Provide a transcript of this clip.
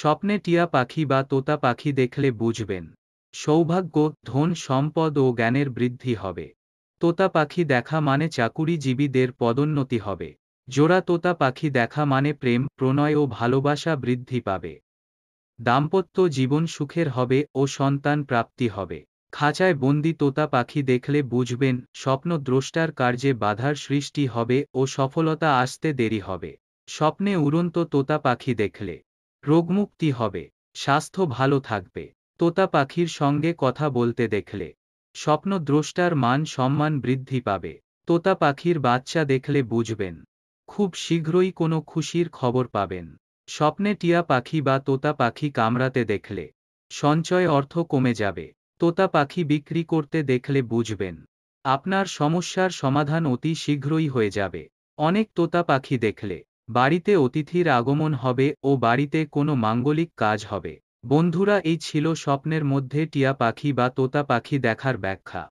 স্বপ্নে টিয়া পাখি বা তোতা পাখি দেখলে বুঝবেন সৌভাগ্য ধন সম্পদ ও জ্ঞানের বৃদ্ধি হবে তোতা পাখি দেখা মানে চাকুরিজীবীদের পদোন্নতি হবে জোড়া তোতা পাখি দেখা মানে প্রেম প্রণয় ও ভালোবাসা বৃদ্ধি পাবে দাম্পত্য জীবন সুখের হবে ও সন্তান প্রাপ্তি হবে খাঁচায় বন্দি তোতা পাখি দেখলে বুঝবেন স্বপ্ন দ্রষ্টার কার্যে বাধার সৃষ্টি হবে ও সফলতা আসতে দেরি হবে স্বপ্নে উড়ন্ত তোতা পাখি দেখলে রোগমুক্তি হবে স্বাস্থ্য ভালো থাকবে তোতা পাখির সঙ্গে কথা বলতে দেখলে স্বপ্নদ্রষ্টার মান সম্মান বৃদ্ধি পাবে তোতা পাখির বাচ্চা দেখলে বুঝবেন খুব শীঘ্রই কোনো খুশির খবর পাবেন স্বপ্নে টিয়া পাখি বা তোতা পাখি কামড়াতে দেখলে সঞ্চয় অর্থ কমে যাবে তোতা পাখি বিক্রি করতে দেখলে বুঝবেন আপনার সমস্যার সমাধান অতি শীঘ্রই হয়ে যাবে অনেক তোতা পাখি দেখলে বাড়িতে অতিথির আগমন হবে ও বাড়িতে কোনো মাঙ্গলিক কাজ হবে বন্ধুরা এই ছিল স্বপ্নের মধ্যে টিয়া পাখি বা তোতা পাখি দেখার ব্যাখ্যা